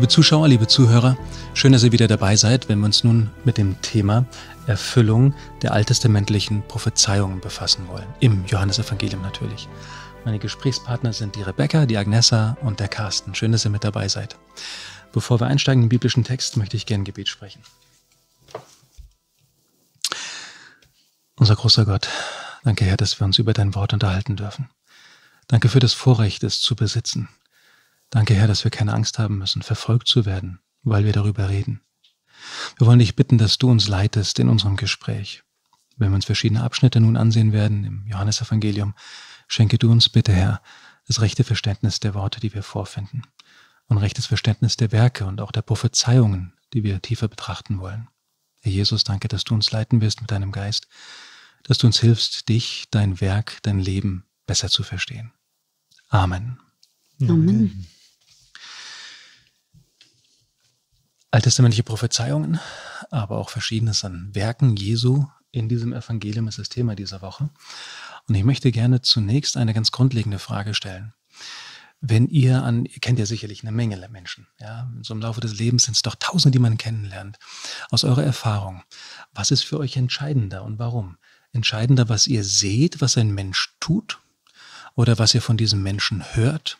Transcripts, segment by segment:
Liebe Zuschauer, liebe Zuhörer, schön, dass ihr wieder dabei seid, wenn wir uns nun mit dem Thema Erfüllung der alttestamentlichen Prophezeiungen befassen wollen. Im Johannesevangelium natürlich. Meine Gesprächspartner sind die Rebecca, die Agnessa und der Carsten. Schön, dass ihr mit dabei seid. Bevor wir einsteigen in den biblischen Text, möchte ich gerne Gebet sprechen. Unser großer Gott, danke Herr, dass wir uns über dein Wort unterhalten dürfen. Danke für das Vorrecht, es zu besitzen. Danke, Herr, dass wir keine Angst haben müssen, verfolgt zu werden, weil wir darüber reden. Wir wollen dich bitten, dass du uns leitest in unserem Gespräch. Wenn wir uns verschiedene Abschnitte nun ansehen werden im Johannesevangelium, schenke du uns bitte, Herr, das rechte Verständnis der Worte, die wir vorfinden, und rechtes Verständnis der Werke und auch der Prophezeiungen, die wir tiefer betrachten wollen. Herr Jesus, danke, dass du uns leiten wirst mit deinem Geist, dass du uns hilfst, dich, dein Werk, dein Leben besser zu verstehen. Amen. Amen. alttestamentliche Prophezeiungen, aber auch Verschiedenes an Werken Jesu in diesem Evangelium ist das Thema dieser Woche. Und ich möchte gerne zunächst eine ganz grundlegende Frage stellen. Wenn ihr an, ihr kennt ja sicherlich eine Menge Menschen, ja, so im Laufe des Lebens sind es doch Tausende, die man kennenlernt. Aus eurer Erfahrung, was ist für euch entscheidender und warum? Entscheidender, was ihr seht, was ein Mensch tut oder was ihr von diesem Menschen hört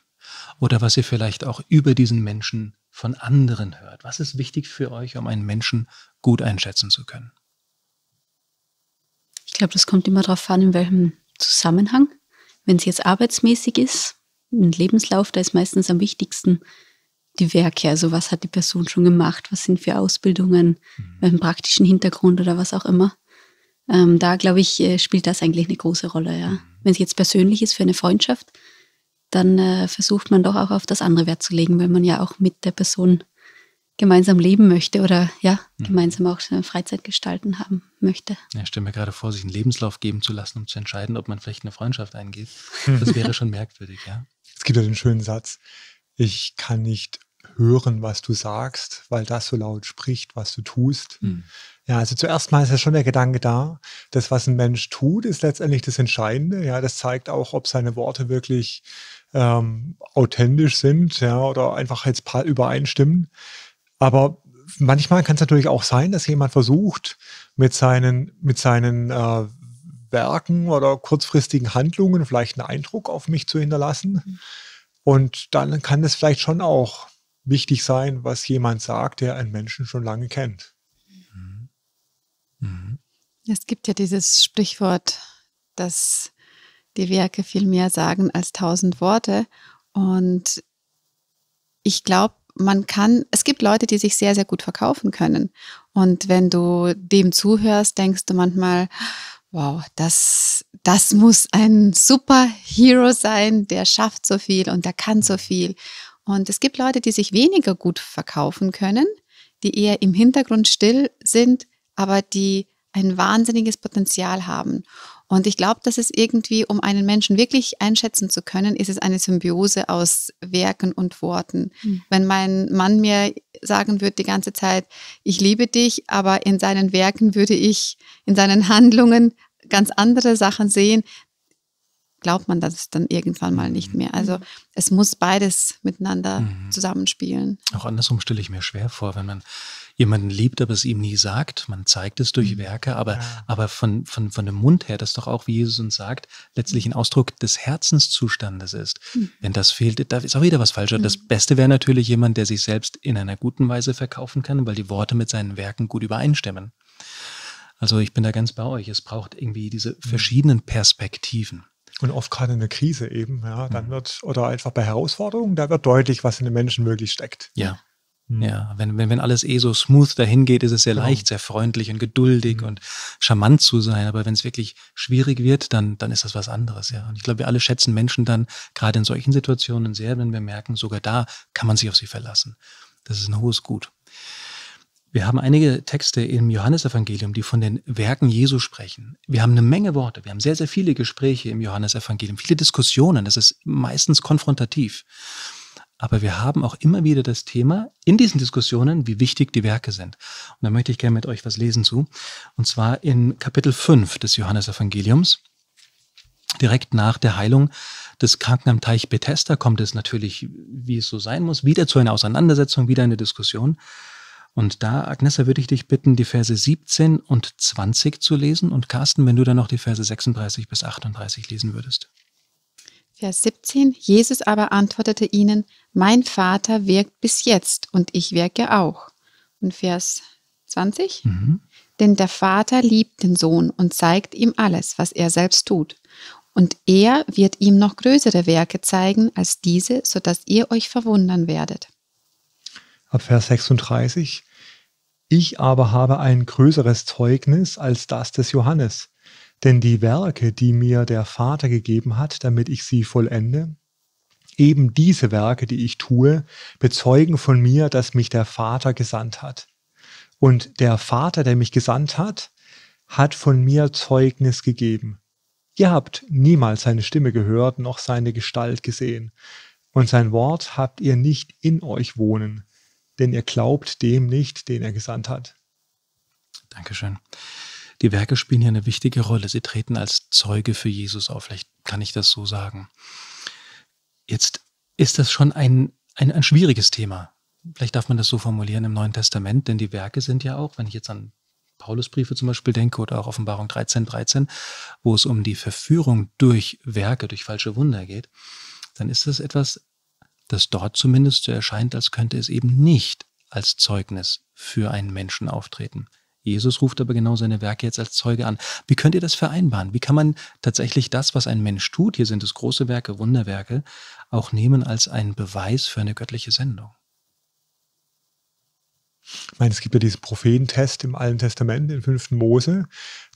oder was ihr vielleicht auch über diesen Menschen von anderen hört. Was ist wichtig für euch, um einen Menschen gut einschätzen zu können? Ich glaube, das kommt immer darauf an, in welchem Zusammenhang. Wenn es jetzt arbeitsmäßig ist, im Lebenslauf, da ist meistens am wichtigsten die Werke. Also was hat die Person schon gemacht, was sind für Ausbildungen, mhm. welchen praktischen Hintergrund oder was auch immer. Ähm, da, glaube ich, äh, spielt das eigentlich eine große Rolle. Ja. Mhm. Wenn es jetzt persönlich ist für eine Freundschaft, dann äh, versucht man doch auch auf das andere Wert zu legen, weil man ja auch mit der Person gemeinsam leben möchte oder ja, mhm. gemeinsam auch seine Freizeit gestalten haben möchte. Ja, stelle mir gerade vor, sich einen Lebenslauf geben zu lassen, um zu entscheiden, ob man vielleicht eine Freundschaft eingeht. Das wäre schon merkwürdig, ja. Es gibt ja den schönen Satz, ich kann nicht hören, was du sagst, weil das so laut spricht, was du tust. Mhm. Ja, also zuerst mal ist ja schon der Gedanke da, das, was ein Mensch tut, ist letztendlich das Entscheidende. Ja, das zeigt auch, ob seine Worte wirklich ähm, authentisch sind, ja, oder einfach jetzt übereinstimmen. Aber manchmal kann es natürlich auch sein, dass jemand versucht, mit seinen, mit seinen äh, Werken oder kurzfristigen Handlungen vielleicht einen Eindruck auf mich zu hinterlassen. Und dann kann es vielleicht schon auch wichtig sein, was jemand sagt, der einen Menschen schon lange kennt. Mhm. Mhm. Mhm. Es gibt ja dieses Sprichwort, dass die Werke viel mehr sagen als tausend Worte. Und ich glaube, man kann, es gibt Leute, die sich sehr, sehr gut verkaufen können. Und wenn du dem zuhörst, denkst du manchmal, wow, das, das muss ein Superhero sein, der schafft so viel und der kann so viel. Und es gibt Leute, die sich weniger gut verkaufen können, die eher im Hintergrund still sind, aber die ein wahnsinniges Potenzial haben. Und ich glaube, dass es irgendwie, um einen Menschen wirklich einschätzen zu können, ist es eine Symbiose aus Werken und Worten. Mhm. Wenn mein Mann mir sagen würde die ganze Zeit, ich liebe dich, aber in seinen Werken würde ich, in seinen Handlungen ganz andere Sachen sehen, glaubt man das dann irgendwann mal nicht mhm. mehr. Also mhm. es muss beides miteinander mhm. zusammenspielen. Auch andersrum stelle ich mir schwer vor, wenn man jemanden liebt, aber es ihm nie sagt. Man zeigt es durch mhm. Werke, aber, ja. aber von, von, von dem Mund her, das doch auch, wie Jesus uns sagt, letztlich ein Ausdruck des Herzenszustandes ist. Mhm. Wenn das fehlt, da ist auch wieder was falsch. Mhm. Das Beste wäre natürlich jemand, der sich selbst in einer guten Weise verkaufen kann, weil die Worte mit seinen Werken gut übereinstimmen. Also ich bin da ganz bei euch. Es braucht irgendwie diese verschiedenen Perspektiven. Und oft gerade in der Krise eben, ja, dann mhm. wird, oder einfach bei Herausforderungen, da wird deutlich, was in den Menschen wirklich steckt. Ja. Mhm. Ja, wenn, wenn, wenn alles eh so smooth dahin geht, ist es sehr genau. leicht, sehr freundlich und geduldig mhm. und charmant zu sein. Aber wenn es wirklich schwierig wird, dann, dann ist das was anderes, ja. Und ich glaube, wir alle schätzen Menschen dann gerade in solchen Situationen sehr, wenn wir merken, sogar da kann man sich auf sie verlassen. Das ist ein hohes Gut. Wir haben einige Texte im Johannesevangelium, die von den Werken Jesu sprechen. Wir haben eine Menge Worte, wir haben sehr, sehr viele Gespräche im Johannesevangelium, viele Diskussionen, das ist meistens konfrontativ. Aber wir haben auch immer wieder das Thema in diesen Diskussionen, wie wichtig die Werke sind. Und da möchte ich gerne mit euch was lesen zu. Und zwar in Kapitel 5 des Johannesevangeliums. Direkt nach der Heilung des Kranken am Teich Bethesda kommt es natürlich, wie es so sein muss, wieder zu einer Auseinandersetzung, wieder eine Diskussion. Und da, Agnessa, würde ich dich bitten, die Verse 17 und 20 zu lesen. Und Carsten, wenn du dann noch die Verse 36 bis 38 lesen würdest. Vers 17. Jesus aber antwortete ihnen, mein Vater wirkt bis jetzt und ich wirke auch. Und Vers 20. Mhm. Denn der Vater liebt den Sohn und zeigt ihm alles, was er selbst tut. Und er wird ihm noch größere Werke zeigen als diese, sodass ihr euch verwundern werdet. Ab Vers 36. Ich aber habe ein größeres Zeugnis als das des Johannes. Denn die Werke, die mir der Vater gegeben hat, damit ich sie vollende, eben diese Werke, die ich tue, bezeugen von mir, dass mich der Vater gesandt hat. Und der Vater, der mich gesandt hat, hat von mir Zeugnis gegeben. Ihr habt niemals seine Stimme gehört noch seine Gestalt gesehen, und sein Wort habt ihr nicht in euch wohnen, denn ihr glaubt dem nicht, den er gesandt hat. Dankeschön. Die Werke spielen hier eine wichtige Rolle. Sie treten als Zeuge für Jesus auf. Vielleicht kann ich das so sagen. Jetzt ist das schon ein, ein, ein schwieriges Thema. Vielleicht darf man das so formulieren im Neuen Testament, denn die Werke sind ja auch, wenn ich jetzt an Paulusbriefe zum Beispiel denke oder auch Offenbarung 13, 13, wo es um die Verführung durch Werke, durch falsche Wunder geht, dann ist das etwas, dass dort zumindest so erscheint, als könnte es eben nicht als Zeugnis für einen Menschen auftreten. Jesus ruft aber genau seine Werke jetzt als Zeuge an. Wie könnt ihr das vereinbaren? Wie kann man tatsächlich das, was ein Mensch tut, hier sind es große Werke, Wunderwerke, auch nehmen als einen Beweis für eine göttliche Sendung? Ich meine, es gibt ja diesen Prophetentest im Alten Testament, im 5. Mose,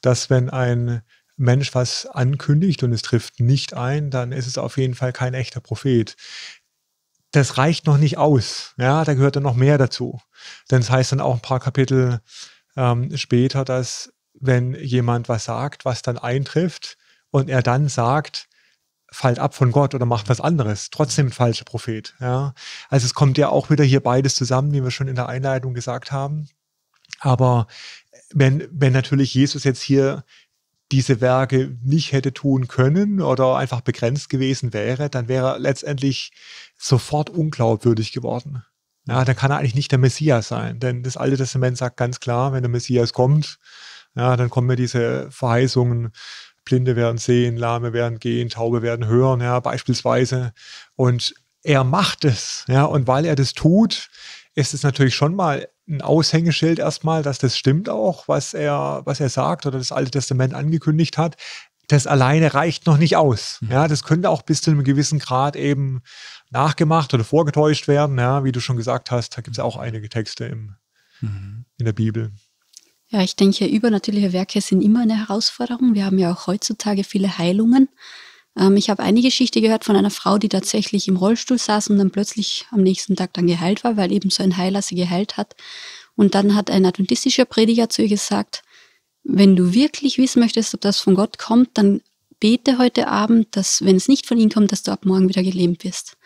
dass wenn ein Mensch was ankündigt und es trifft nicht ein, dann ist es auf jeden Fall kein echter Prophet das reicht noch nicht aus. Ja, da gehört dann noch mehr dazu. Denn es heißt dann auch ein paar Kapitel ähm, später, dass wenn jemand was sagt, was dann eintrifft und er dann sagt, fallt ab von Gott oder macht was anderes, trotzdem ein falscher Prophet. Ja. Also es kommt ja auch wieder hier beides zusammen, wie wir schon in der Einleitung gesagt haben. Aber wenn, wenn natürlich Jesus jetzt hier diese Werke nicht hätte tun können oder einfach begrenzt gewesen wäre, dann wäre er letztendlich sofort unglaubwürdig geworden. Ja, dann kann er eigentlich nicht der Messias sein, denn das Alte Testament sagt ganz klar, wenn der Messias kommt, ja, dann kommen mir diese Verheißungen, Blinde werden sehen, Lahme werden gehen, Taube werden hören, ja, beispielsweise. Und er macht es, ja, und weil er das tut, ist es natürlich schon mal ein Aushängeschild erstmal, dass das stimmt auch, was er, was er sagt oder das Alte Testament angekündigt hat. Das alleine reicht noch nicht aus. Mhm. Ja, das könnte auch bis zu einem gewissen Grad eben nachgemacht oder vorgetäuscht werden. Ja, wie du schon gesagt hast, da gibt es auch einige Texte im, mhm. in der Bibel. Ja, ich denke, übernatürliche Werke sind immer eine Herausforderung. Wir haben ja auch heutzutage viele Heilungen. Ähm, ich habe eine Geschichte gehört von einer Frau, die tatsächlich im Rollstuhl saß und dann plötzlich am nächsten Tag dann geheilt war, weil eben so ein Heiler sie geheilt hat. Und dann hat ein adventistischer Prediger zu ihr gesagt, wenn du wirklich wissen möchtest, ob das von Gott kommt, dann bete heute Abend, dass wenn es nicht von ihm kommt, dass du ab morgen wieder gelähmt wirst.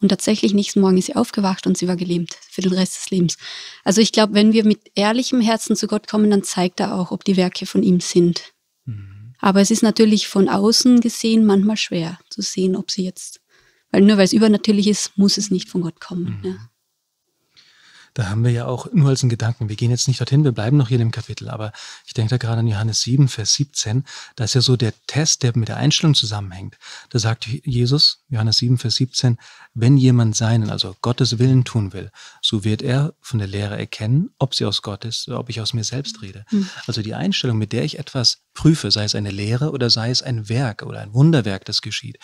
Und tatsächlich nächsten Morgen ist sie aufgewacht und sie war gelähmt für den Rest des Lebens. Also ich glaube, wenn wir mit ehrlichem Herzen zu Gott kommen, dann zeigt er auch, ob die Werke von ihm sind. Mhm. Aber es ist natürlich von außen gesehen manchmal schwer zu sehen, ob sie jetzt, weil nur weil es übernatürlich ist, muss es nicht von Gott kommen. Mhm. Ja da haben wir ja auch nur als einen Gedanken, wir gehen jetzt nicht dorthin, wir bleiben noch hier in dem Kapitel, aber ich denke da gerade an Johannes 7, Vers 17, da ist ja so der Test, der mit der Einstellung zusammenhängt. Da sagt Jesus, Johannes 7, Vers 17, wenn jemand seinen, also Gottes Willen tun will, so wird er von der Lehre erkennen, ob sie aus Gott ist oder ob ich aus mir selbst rede. Mhm. Also die Einstellung, mit der ich etwas prüfe, sei es eine Lehre oder sei es ein Werk oder ein Wunderwerk, das geschieht,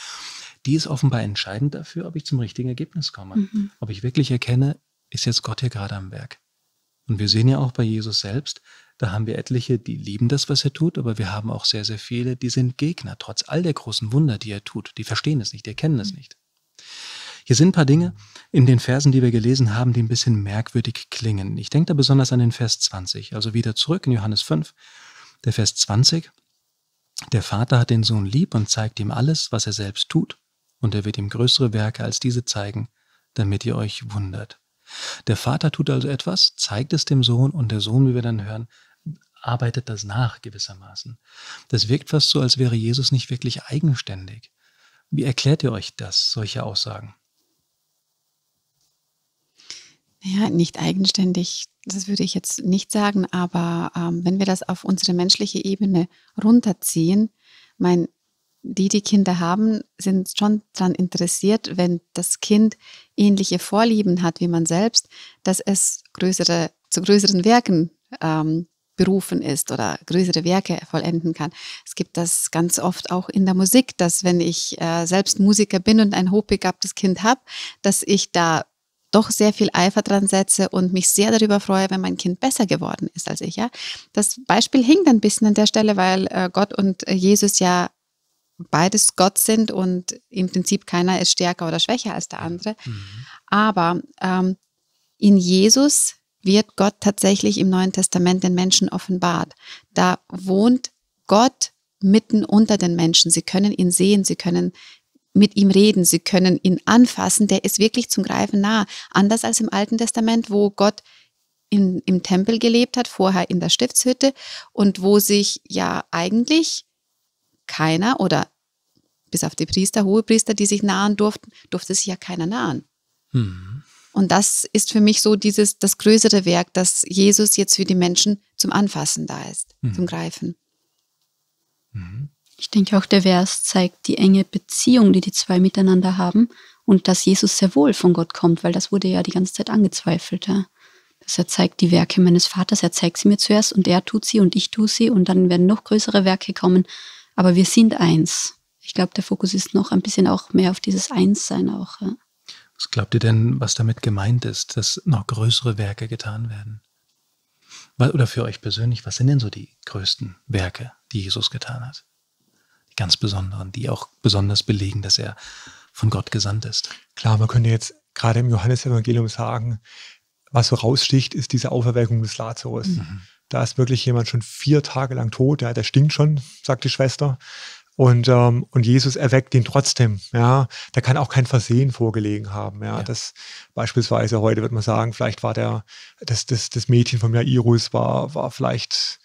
die ist offenbar entscheidend dafür, ob ich zum richtigen Ergebnis komme. Mhm. Ob ich wirklich erkenne, ist jetzt Gott hier gerade am Werk. Und wir sehen ja auch bei Jesus selbst, da haben wir etliche, die lieben das, was er tut, aber wir haben auch sehr, sehr viele, die sind Gegner, trotz all der großen Wunder, die er tut. Die verstehen es nicht, die erkennen es mhm. nicht. Hier sind ein paar Dinge in den Versen, die wir gelesen haben, die ein bisschen merkwürdig klingen. Ich denke da besonders an den Vers 20, also wieder zurück in Johannes 5, der Vers 20. Der Vater hat den Sohn lieb und zeigt ihm alles, was er selbst tut, und er wird ihm größere Werke als diese zeigen, damit ihr euch wundert. Der Vater tut also etwas, zeigt es dem Sohn und der Sohn, wie wir dann hören, arbeitet das nach gewissermaßen. Das wirkt fast so, als wäre Jesus nicht wirklich eigenständig. Wie erklärt ihr euch das, solche Aussagen? Naja, nicht eigenständig, das würde ich jetzt nicht sagen, aber ähm, wenn wir das auf unsere menschliche Ebene runterziehen, mein die, die Kinder haben, sind schon daran interessiert, wenn das Kind ähnliche Vorlieben hat wie man selbst, dass es größere, zu größeren Werken ähm, berufen ist oder größere Werke vollenden kann. Es gibt das ganz oft auch in der Musik, dass wenn ich äh, selbst Musiker bin und ein hochbegabtes Kind habe, dass ich da doch sehr viel Eifer dran setze und mich sehr darüber freue, wenn mein Kind besser geworden ist als ich. Ja, das Beispiel hing dann ein bisschen an der Stelle, weil äh, Gott und äh, Jesus ja beides Gott sind und im Prinzip keiner ist stärker oder schwächer als der andere. Mhm. Aber ähm, in Jesus wird Gott tatsächlich im Neuen Testament den Menschen offenbart. Da wohnt Gott mitten unter den Menschen. Sie können ihn sehen, sie können mit ihm reden, sie können ihn anfassen. Der ist wirklich zum Greifen nah. Anders als im Alten Testament, wo Gott in, im Tempel gelebt hat, vorher in der Stiftshütte und wo sich ja eigentlich keiner oder bis auf die Priester, hohe Priester, die sich nahen durften, durfte sich ja keiner nahen. Mhm. Und das ist für mich so dieses, das größere Werk, dass Jesus jetzt für die Menschen zum Anfassen da ist, mhm. zum Greifen. Mhm. Ich denke auch, der Vers zeigt die enge Beziehung, die die zwei miteinander haben und dass Jesus sehr wohl von Gott kommt, weil das wurde ja die ganze Zeit angezweifelt. Ja? Dass er zeigt die Werke meines Vaters, er zeigt sie mir zuerst und er tut sie und ich tue sie und dann werden noch größere Werke kommen. Aber wir sind eins. Ich glaube, der Fokus ist noch ein bisschen auch mehr auf dieses Einssein auch. Ja. Was glaubt ihr denn, was damit gemeint ist, dass noch größere Werke getan werden? Oder für euch persönlich, was sind denn so die größten Werke, die Jesus getan hat? Die ganz besonderen, die auch besonders belegen, dass er von Gott gesandt ist. Klar, man könnte jetzt gerade im Johannesevangelium sagen, was so raussticht, ist diese Auferweckung des Lazarus. Mhm. Da ist wirklich jemand schon vier Tage lang tot, ja, der stinkt schon, sagt die Schwester. Und, ähm, und Jesus erweckt ihn trotzdem. Ja, da kann auch kein Versehen vorgelegen haben. Ja, ja. das beispielsweise heute wird man sagen, vielleicht war der das das, das Mädchen vom Jairus war war vielleicht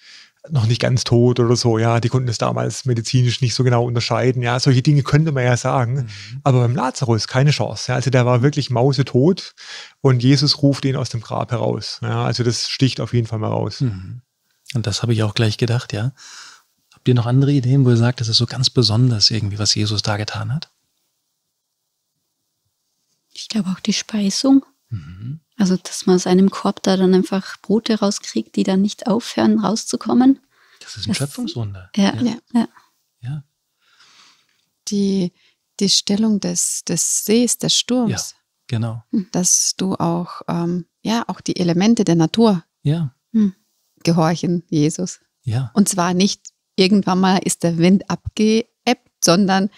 noch nicht ganz tot oder so, ja, die konnten es damals medizinisch nicht so genau unterscheiden, ja, solche Dinge könnte man ja sagen, mhm. aber beim Lazarus keine Chance, ja, also der war wirklich mausetot und Jesus ruft ihn aus dem Grab heraus, ja, also das sticht auf jeden Fall mal raus. Mhm. Und das habe ich auch gleich gedacht, ja. Habt ihr noch andere Ideen, wo ihr sagt, das ist so ganz besonders irgendwie, was Jesus da getan hat? Ich glaube auch die Speisung. Mhm. Also, dass man aus einem Korb da dann einfach Brote rauskriegt, die dann nicht aufhören, rauszukommen. Das ist ein das, Schöpfungswunder. Ja, ja. ja. ja. Die, die Stellung des, des Sees, des Sturms. Ja, genau. Hm. Dass du auch, ähm, ja, auch die Elemente der Natur ja. Hm. gehorchen, Jesus. Ja. Und zwar nicht irgendwann mal ist der Wind abgeebbt, sondern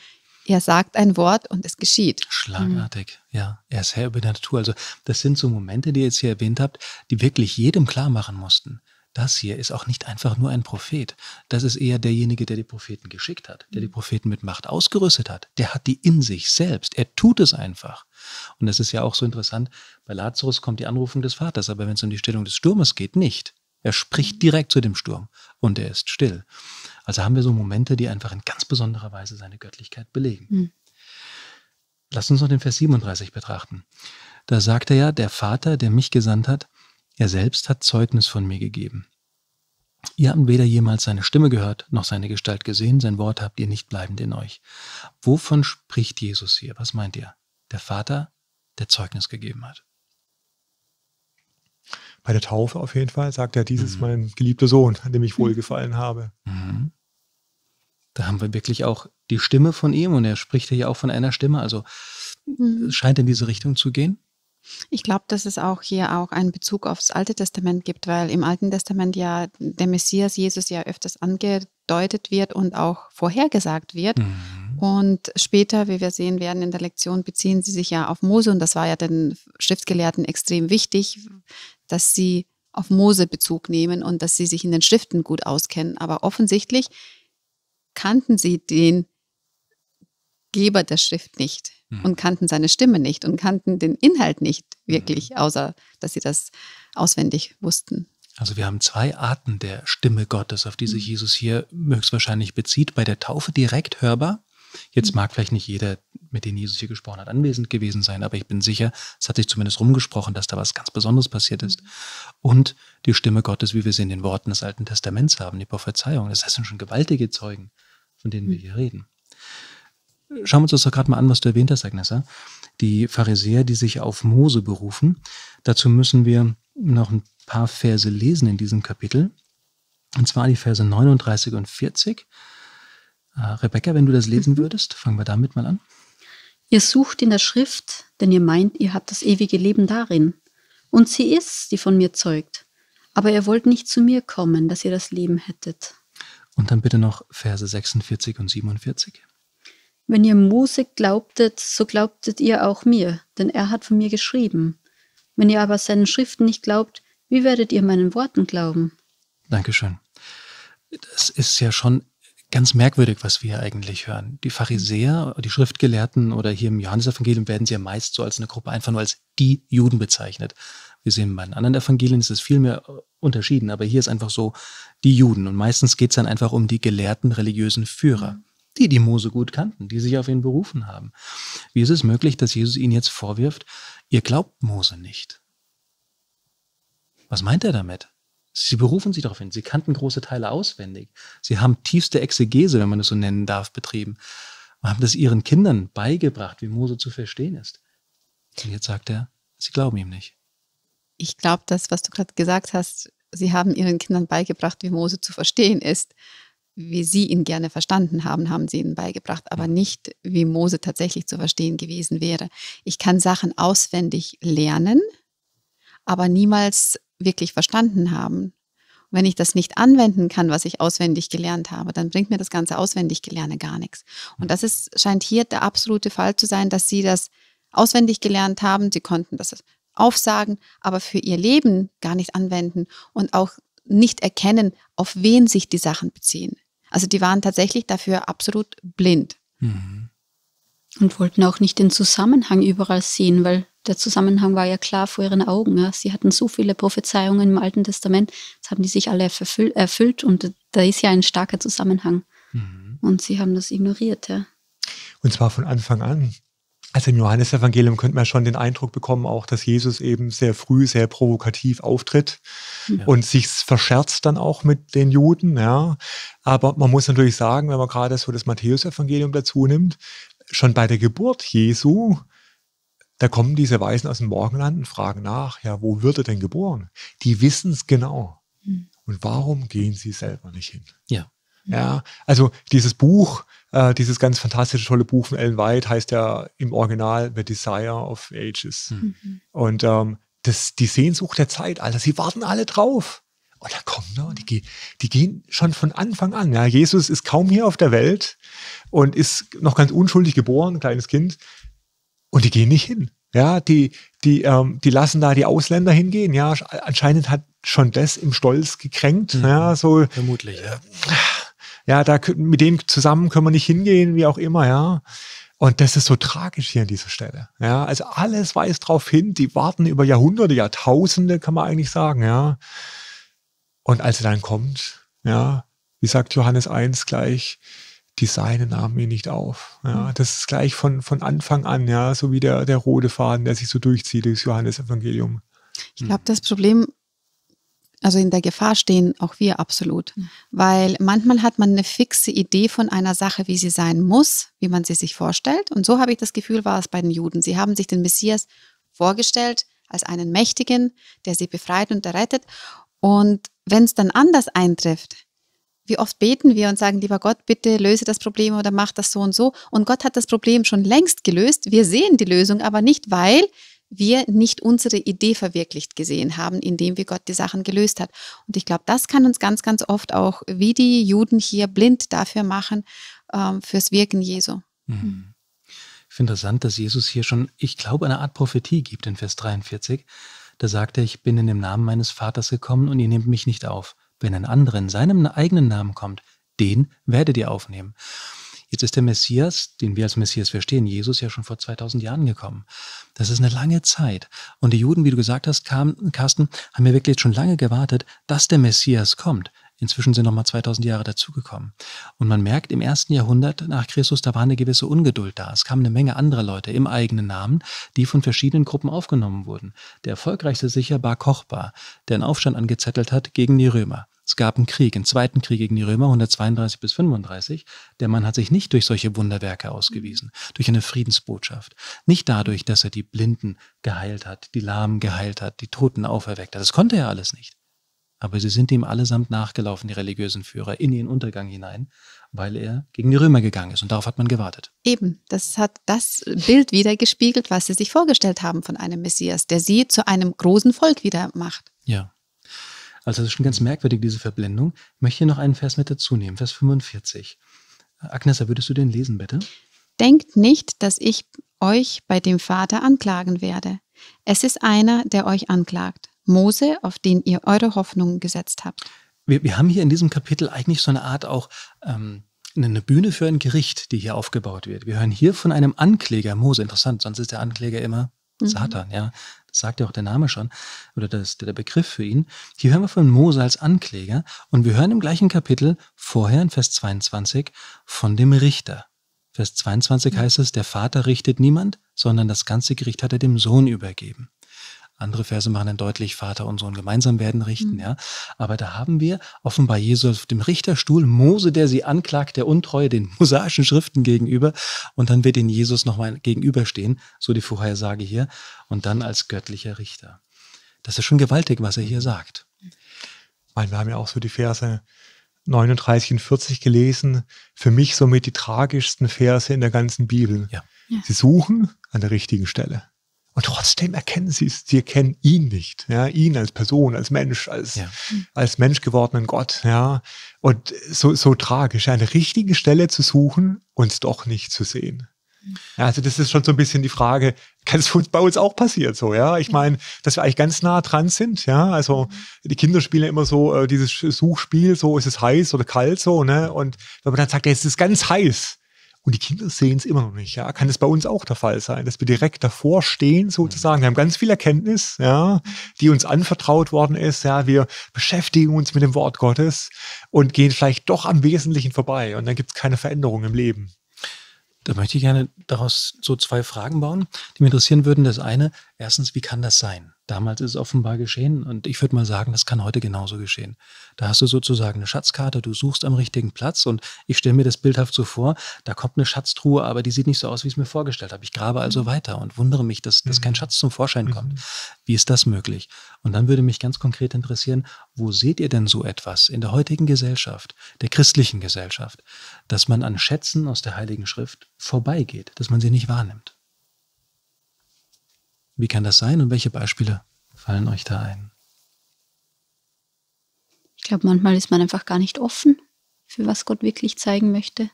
er sagt ein Wort und es geschieht. Schlagartig, mhm. ja. Er ist Herr über die Natur. Also das sind so Momente, die ihr jetzt hier erwähnt habt, die wirklich jedem klar machen mussten. Das hier ist auch nicht einfach nur ein Prophet. Das ist eher derjenige, der die Propheten geschickt hat, der die Propheten mit Macht ausgerüstet hat. Der hat die in sich selbst. Er tut es einfach. Und das ist ja auch so interessant. Bei Lazarus kommt die Anrufung des Vaters, aber wenn es um die Stellung des Sturmes geht, nicht. Er spricht direkt zu dem Sturm und er ist still. Also haben wir so Momente, die einfach in ganz besonderer Weise seine Göttlichkeit belegen. Mhm. Lass uns noch den Vers 37 betrachten. Da sagt er ja, der Vater, der mich gesandt hat, er selbst hat Zeugnis von mir gegeben. Ihr habt weder jemals seine Stimme gehört, noch seine Gestalt gesehen, sein Wort habt ihr nicht bleibend in euch. Wovon spricht Jesus hier? Was meint ihr? Der Vater, der Zeugnis gegeben hat bei der Taufe auf jeden Fall sagt er, dies ist mhm. mein geliebter Sohn, an dem ich mhm. wohlgefallen habe. Mhm. Da haben wir wirklich auch die Stimme von ihm und er spricht ja auch von einer Stimme, also scheint in diese Richtung zu gehen. Ich glaube, dass es auch hier auch einen Bezug aufs Alte Testament gibt, weil im Alten Testament ja der Messias Jesus ja öfters angedeutet wird und auch vorhergesagt wird. Mhm. Und später, wie wir sehen werden in der Lektion, beziehen sie sich ja auf Mose und das war ja den Schriftgelehrten extrem wichtig, dass sie auf Mose Bezug nehmen und dass sie sich in den Schriften gut auskennen. Aber offensichtlich kannten sie den Geber der Schrift nicht mhm. und kannten seine Stimme nicht und kannten den Inhalt nicht wirklich, mhm. außer dass sie das auswendig wussten. Also wir haben zwei Arten der Stimme Gottes, auf die sich mhm. Jesus hier höchstwahrscheinlich bezieht. Bei der Taufe direkt hörbar, Jetzt mag vielleicht nicht jeder, mit dem Jesus hier gesprochen hat, anwesend gewesen sein, aber ich bin sicher, es hat sich zumindest rumgesprochen, dass da was ganz Besonderes passiert ist. Mhm. Und die Stimme Gottes, wie wir sie in den Worten des Alten Testaments haben, die Prophezeiung, das sind schon gewaltige Zeugen, von denen wir mhm. hier reden. Schauen wir uns das doch gerade mal an, was du erwähnt hast, Agnessa. Die Pharisäer, die sich auf Mose berufen. Dazu müssen wir noch ein paar Verse lesen in diesem Kapitel. Und zwar die Verse 39 und 40. Äh, Rebecca, wenn du das lesen mhm. würdest, fangen wir damit mal an. Ihr sucht in der Schrift, denn ihr meint, ihr habt das ewige Leben darin. Und sie ist, die von mir zeugt. Aber ihr wollt nicht zu mir kommen, dass ihr das Leben hättet. Und dann bitte noch Verse 46 und 47. Wenn ihr Mose glaubtet, so glaubtet ihr auch mir, denn er hat von mir geschrieben. Wenn ihr aber seinen Schriften nicht glaubt, wie werdet ihr meinen Worten glauben? Dankeschön. Das ist ja schon ganz merkwürdig, was wir hier eigentlich hören. Die Pharisäer, die Schriftgelehrten oder hier im Johannesevangelium werden sie ja meist so als eine Gruppe einfach nur als die Juden bezeichnet. Wir sehen bei den anderen Evangelien ist es viel mehr äh, unterschieden, aber hier ist einfach so die Juden. Und meistens geht es dann einfach um die gelehrten religiösen Führer, mhm. die die Mose gut kannten, die sich auf ihn berufen haben. Wie ist es möglich, dass Jesus ihnen jetzt vorwirft, ihr glaubt Mose nicht? Was meint er damit? Sie berufen sich darauf hin. Sie kannten große Teile auswendig. Sie haben tiefste Exegese, wenn man es so nennen darf, betrieben. Und haben das ihren Kindern beigebracht, wie Mose zu verstehen ist. Und jetzt sagt er, sie glauben ihm nicht. Ich glaube, das, was du gerade gesagt hast, sie haben ihren Kindern beigebracht, wie Mose zu verstehen ist. Wie sie ihn gerne verstanden haben, haben sie ihnen beigebracht, aber nicht, wie Mose tatsächlich zu verstehen gewesen wäre. Ich kann Sachen auswendig lernen, aber niemals wirklich verstanden haben. Und wenn ich das nicht anwenden kann, was ich auswendig gelernt habe, dann bringt mir das ganze auswendig Gelerne gar nichts. Und das ist, scheint hier der absolute Fall zu sein, dass sie das auswendig gelernt haben, sie konnten das aufsagen, aber für ihr Leben gar nicht anwenden und auch nicht erkennen, auf wen sich die Sachen beziehen. Also die waren tatsächlich dafür absolut blind. Mhm. Und wollten auch nicht den Zusammenhang überall sehen, weil der Zusammenhang war ja klar vor ihren Augen. Ja. Sie hatten so viele Prophezeiungen im Alten Testament, das haben die sich alle erfüllt und da ist ja ein starker Zusammenhang. Mhm. Und sie haben das ignoriert, ja. Und zwar von Anfang an. Also im Johannesevangelium könnte man schon den Eindruck bekommen, auch dass Jesus eben sehr früh, sehr provokativ auftritt ja. Hm. und sich verscherzt dann auch mit den Juden. Ja. Aber man muss natürlich sagen, wenn man gerade so das Matthäusevangelium dazu nimmt, schon bei der Geburt Jesu da kommen diese Weisen aus dem Morgenland und fragen nach, ja, wo wird er denn geboren? Die wissen es genau. Hm. Und warum gehen sie selber nicht hin? Ja. Ja, also dieses Buch, äh, dieses ganz fantastische, tolle Buch von Ellen White heißt ja im Original The Desire of Ages. Hm. Mhm. Und ähm, das, die Sehnsucht der Zeit, Alter, sie warten alle drauf. Und da kommen da, ne? die, die gehen schon von Anfang an. Ja, Jesus ist kaum hier auf der Welt und ist noch ganz unschuldig geboren, kleines Kind. Und die gehen nicht hin. Ja, die, die, ähm, die lassen da die Ausländer hingehen. Ja, anscheinend hat schon das im Stolz gekränkt. Mhm. Ja, so. Vermutlich, ja. Ja, da, mit denen zusammen können wir nicht hingehen, wie auch immer, ja. Und das ist so tragisch hier an dieser Stelle. Ja, also alles weist darauf hin, die warten über Jahrhunderte, Jahrtausende, kann man eigentlich sagen, ja. Und als er dann kommt, ja, wie sagt Johannes 1 gleich, die Seine nahmen ihn nicht auf. Ja, mhm. das ist gleich von, von Anfang an, ja, so wie der, der rote Faden, der sich so durchzieht durchs Johannesevangelium. Ich mhm. glaube, das Problem, also in der Gefahr stehen auch wir absolut, mhm. weil manchmal hat man eine fixe Idee von einer Sache, wie sie sein muss, wie man sie sich vorstellt. Und so habe ich das Gefühl, war es bei den Juden. Sie haben sich den Messias vorgestellt als einen Mächtigen, der sie befreit und errettet. Und wenn es dann anders eintrifft, wie oft beten wir und sagen, lieber Gott, bitte löse das Problem oder mach das so und so. Und Gott hat das Problem schon längst gelöst. Wir sehen die Lösung aber nicht, weil wir nicht unsere Idee verwirklicht gesehen haben, indem wir Gott die Sachen gelöst hat. Und ich glaube, das kann uns ganz, ganz oft auch, wie die Juden hier, blind dafür machen, ähm, fürs Wirken Jesu. Mhm. Ich finde interessant, dass Jesus hier schon, ich glaube, eine Art Prophetie gibt in Vers 43. Da sagt er, ich bin in dem Namen meines Vaters gekommen und ihr nehmt mich nicht auf wenn ein anderer in seinem eigenen Namen kommt, den werdet ihr aufnehmen. Jetzt ist der Messias, den wir als Messias verstehen, Jesus ja schon vor 2000 Jahren gekommen. Das ist eine lange Zeit. Und die Juden, wie du gesagt hast, kamen, Carsten, haben ja wirklich schon lange gewartet, dass der Messias kommt. Inzwischen sind nochmal 2000 Jahre dazugekommen. Und man merkt, im ersten Jahrhundert nach Christus, da war eine gewisse Ungeduld da. Es kamen eine Menge anderer Leute im eigenen Namen, die von verschiedenen Gruppen aufgenommen wurden. Der erfolgreichste sicher war Kochba, der einen Aufstand angezettelt hat gegen die Römer. Es gab einen Krieg, einen zweiten Krieg gegen die Römer, 132 bis 35. Der Mann hat sich nicht durch solche Wunderwerke ausgewiesen, durch eine Friedensbotschaft. Nicht dadurch, dass er die Blinden geheilt hat, die Lahmen geheilt hat, die Toten auferweckt hat. Das konnte er alles nicht. Aber sie sind ihm allesamt nachgelaufen, die religiösen Führer, in ihren Untergang hinein, weil er gegen die Römer gegangen ist. Und darauf hat man gewartet. Eben, das hat das Bild wiedergespiegelt, was sie sich vorgestellt haben von einem Messias, der sie zu einem großen Volk wieder macht. Ja. Also das ist schon ganz merkwürdig, diese Verblendung. Ich möchte hier noch einen Vers mit dazu nehmen, Vers 45. Agnesa, würdest du den lesen, bitte? Denkt nicht, dass ich euch bei dem Vater anklagen werde. Es ist einer, der euch anklagt, Mose, auf den ihr eure Hoffnung gesetzt habt. Wir, wir haben hier in diesem Kapitel eigentlich so eine Art auch ähm, eine Bühne für ein Gericht, die hier aufgebaut wird. Wir hören hier von einem Ankläger, Mose, interessant, sonst ist der Ankläger immer mhm. Satan, ja. Das sagt ja auch der Name schon, oder das, der Begriff für ihn. Hier hören wir von Mose als Ankläger und wir hören im gleichen Kapitel vorher in Vers 22 von dem Richter. Vers 22 mhm. heißt es, der Vater richtet niemand, sondern das ganze Gericht hat er dem Sohn übergeben. Andere Verse machen dann deutlich, Vater und Sohn gemeinsam werden richten, mhm. ja. Aber da haben wir offenbar Jesus auf dem Richterstuhl, Mose, der sie anklagt, der Untreue den mosaischen Schriften gegenüber. Und dann wird ihnen Jesus nochmal gegenüberstehen, so die Vorhersage hier. Und dann als göttlicher Richter. Das ist schon gewaltig, was er hier mhm. sagt. meine, wir haben ja auch so die Verse 39 und 40 gelesen. Für mich somit die tragischsten Verse in der ganzen Bibel. Ja. Ja. Sie suchen an der richtigen Stelle. Und trotzdem erkennen sie es, sie erkennen ihn nicht, ja, ihn als Person, als Mensch, als, ja. als Mensch gewordenen Gott, ja. Und so, so tragisch, eine richtige Stelle zu suchen, uns doch nicht zu sehen. Ja, also das ist schon so ein bisschen die Frage, kann es bei uns auch passiert so, ja? Ich meine, dass wir eigentlich ganz nah dran sind, ja? Also mhm. die Kinder spielen immer so äh, dieses Suchspiel, so ist es heiß oder kalt so, ne? Und wenn man dann sagt, ja, es ist ganz heiß, und die Kinder sehen es immer noch nicht. Ja, kann es bei uns auch der Fall sein, dass wir direkt davor stehen sozusagen. Wir haben ganz viel Erkenntnis, ja, die uns anvertraut worden ist. Ja, wir beschäftigen uns mit dem Wort Gottes und gehen vielleicht doch am Wesentlichen vorbei. Und dann gibt es keine Veränderung im Leben. Da möchte ich gerne daraus so zwei Fragen bauen, die mich interessieren würden. Das eine, erstens, wie kann das sein? Damals ist es offenbar geschehen und ich würde mal sagen, das kann heute genauso geschehen. Da hast du sozusagen eine Schatzkarte, du suchst am richtigen Platz und ich stelle mir das bildhaft so vor, da kommt eine Schatztruhe, aber die sieht nicht so aus, wie ich es mir vorgestellt habe. Ich grabe also mhm. weiter und wundere mich, dass, dass kein mhm. Schatz zum Vorschein kommt. Mhm. Wie ist das möglich? Und dann würde mich ganz konkret interessieren, wo seht ihr denn so etwas in der heutigen Gesellschaft, der christlichen Gesellschaft, dass man an Schätzen aus der Heiligen Schrift vorbeigeht, dass man sie nicht wahrnimmt? Wie kann das sein und welche Beispiele fallen euch da ein? Ich glaube, manchmal ist man einfach gar nicht offen für was Gott wirklich zeigen möchte.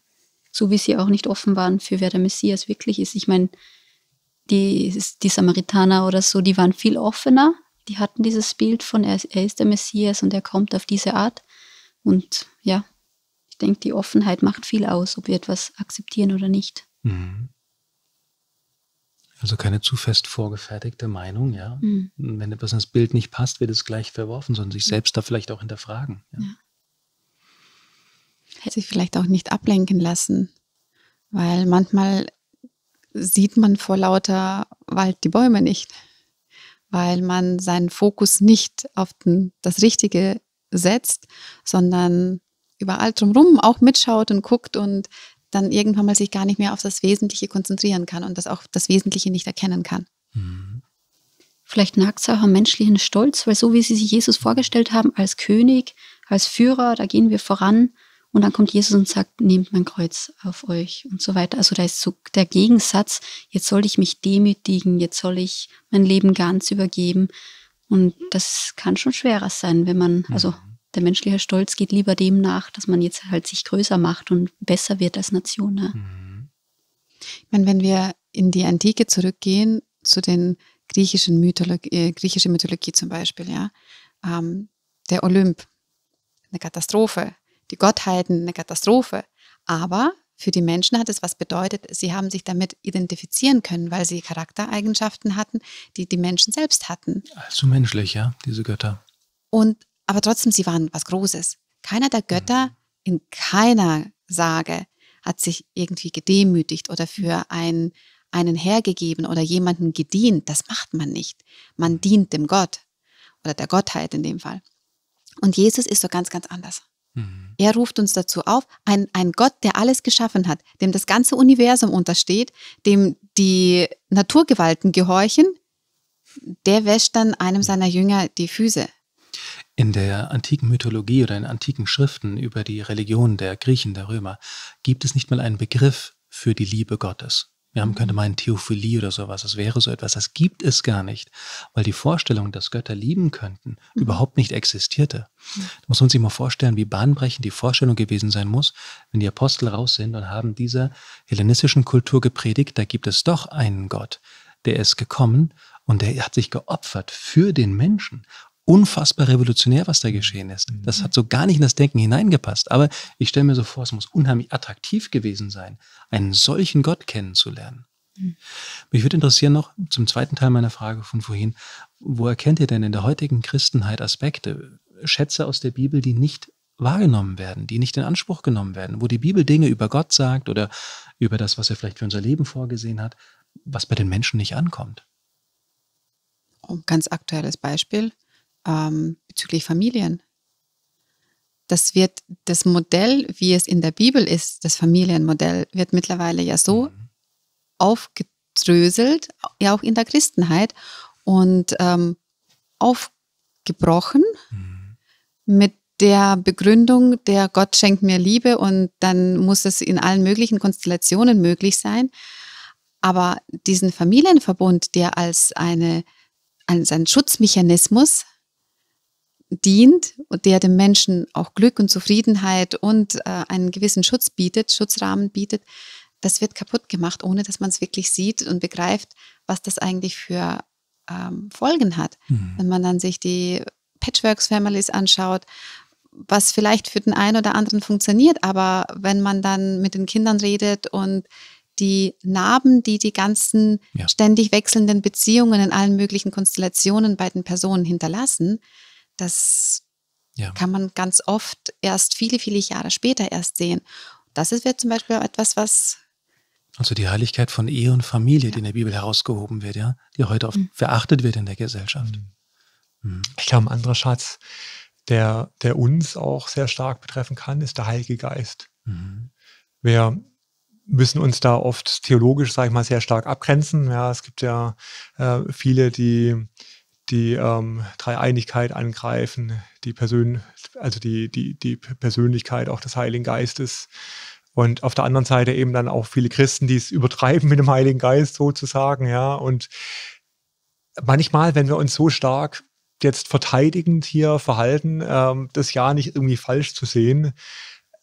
So wie sie auch nicht offen waren für wer der Messias wirklich ist. Ich meine, die, die Samaritaner oder so, die waren viel offener. Die hatten dieses Bild von, er, er ist der Messias und er kommt auf diese Art. Und ja, ich denke, die Offenheit macht viel aus, ob wir etwas akzeptieren oder nicht. Mhm. Also keine zu fest vorgefertigte Meinung, ja. Mhm. Wenn etwas ins Bild nicht passt, wird es gleich verworfen, sondern sich selbst da vielleicht auch hinterfragen. Ja. ja. Hätte sich vielleicht auch nicht ablenken lassen, weil manchmal sieht man vor lauter Wald die Bäume nicht, weil man seinen Fokus nicht auf den, das Richtige setzt, sondern überall drumherum auch mitschaut und guckt und dann irgendwann mal sich gar nicht mehr auf das Wesentliche konzentrieren kann und das auch das Wesentliche nicht erkennen kann. Mhm. Vielleicht nagt es auch am menschlichen Stolz, weil so wie sie sich Jesus vorgestellt haben, als König, als Führer, da gehen wir voran und dann kommt Jesus und sagt, nehmt mein Kreuz auf euch und so weiter. Also da ist so der Gegensatz, jetzt soll ich mich demütigen, jetzt soll ich mein Leben ganz übergeben. Und das kann schon schwerer sein, wenn man, mhm. also der menschliche Stolz geht lieber dem nach, dass man jetzt halt sich größer macht und besser wird als Nation. Ne? Mhm. Ich meine, wenn wir in die Antike zurückgehen, zu den griechischen Mythologie, äh, griechische Mythologie zum Beispiel, ja, ähm, der Olymp, eine Katastrophe, die Gottheiten, eine Katastrophe. Aber für die Menschen hat es was bedeutet. Sie haben sich damit identifizieren können, weil sie Charaktereigenschaften hatten, die die Menschen selbst hatten. also menschlich, ja, diese Götter. Und aber trotzdem, sie waren was Großes. Keiner der Götter mhm. in keiner Sage hat sich irgendwie gedemütigt oder mhm. für einen, einen hergegeben oder jemanden gedient. Das macht man nicht. Man mhm. dient dem Gott oder der Gottheit in dem Fall. Und Jesus ist so ganz, ganz anders. Mhm. Er ruft uns dazu auf, ein, ein Gott, der alles geschaffen hat, dem das ganze Universum untersteht, dem die Naturgewalten gehorchen, der wäscht dann einem seiner Jünger die Füße. In der antiken Mythologie oder in antiken Schriften über die Religion der Griechen, der Römer, gibt es nicht mal einen Begriff für die Liebe Gottes. Wir haben, könnte meinen, Theophilie oder sowas. Es wäre so etwas. Das gibt es gar nicht, weil die Vorstellung, dass Götter lieben könnten, mhm. überhaupt nicht existierte. Da muss man sich mal vorstellen, wie bahnbrechend die Vorstellung gewesen sein muss, wenn die Apostel raus sind und haben dieser hellenistischen Kultur gepredigt, da gibt es doch einen Gott, der ist gekommen und der hat sich geopfert für den Menschen unfassbar revolutionär, was da geschehen ist. Mhm. Das hat so gar nicht in das Denken hineingepasst. Aber ich stelle mir so vor, es muss unheimlich attraktiv gewesen sein, einen solchen Gott kennenzulernen. Mhm. Mich würde interessieren noch zum zweiten Teil meiner Frage von vorhin, wo erkennt ihr denn in der heutigen Christenheit Aspekte, Schätze aus der Bibel, die nicht wahrgenommen werden, die nicht in Anspruch genommen werden, wo die Bibel Dinge über Gott sagt oder über das, was er vielleicht für unser Leben vorgesehen hat, was bei den Menschen nicht ankommt? Oh, ganz aktuelles Beispiel ähm, bezüglich Familien. Das wird das Modell, wie es in der Bibel ist, das Familienmodell, wird mittlerweile ja so mhm. aufgedröselt, ja auch in der Christenheit und ähm, aufgebrochen mhm. mit der Begründung, der Gott schenkt mir Liebe und dann muss es in allen möglichen Konstellationen möglich sein. Aber diesen Familienverbund, der als, eine, als ein Schutzmechanismus dient und der dem Menschen auch Glück und Zufriedenheit und äh, einen gewissen Schutz bietet, Schutzrahmen bietet, das wird kaputt gemacht, ohne dass man es wirklich sieht und begreift, was das eigentlich für ähm, Folgen hat. Mhm. Wenn man dann sich die Patchworks-Families anschaut, was vielleicht für den einen oder anderen funktioniert, aber wenn man dann mit den Kindern redet und die Narben, die die ganzen ja. ständig wechselnden Beziehungen in allen möglichen Konstellationen bei den Personen hinterlassen, das ja. kann man ganz oft erst viele, viele Jahre später erst sehen. Das ist zum Beispiel etwas, was. Also die Heiligkeit von Ehe und Familie, ja. die in der Bibel herausgehoben wird, ja, die heute oft mhm. verachtet wird in der Gesellschaft. Mhm. mhm. Ich glaube, ein anderer Schatz, der, der uns auch sehr stark betreffen kann, ist der Heilige Geist. Mhm. Wir müssen uns da oft theologisch, sage ich mal, sehr stark abgrenzen. Ja, es gibt ja äh, viele, die die ähm, Dreieinigkeit angreifen, die Persön also die, die, die Persönlichkeit auch des Heiligen Geistes. Und auf der anderen Seite eben dann auch viele Christen, die es übertreiben mit dem Heiligen Geist sozusagen, ja. Und manchmal, wenn wir uns so stark jetzt verteidigend hier verhalten, ähm, das Ja nicht irgendwie falsch zu sehen,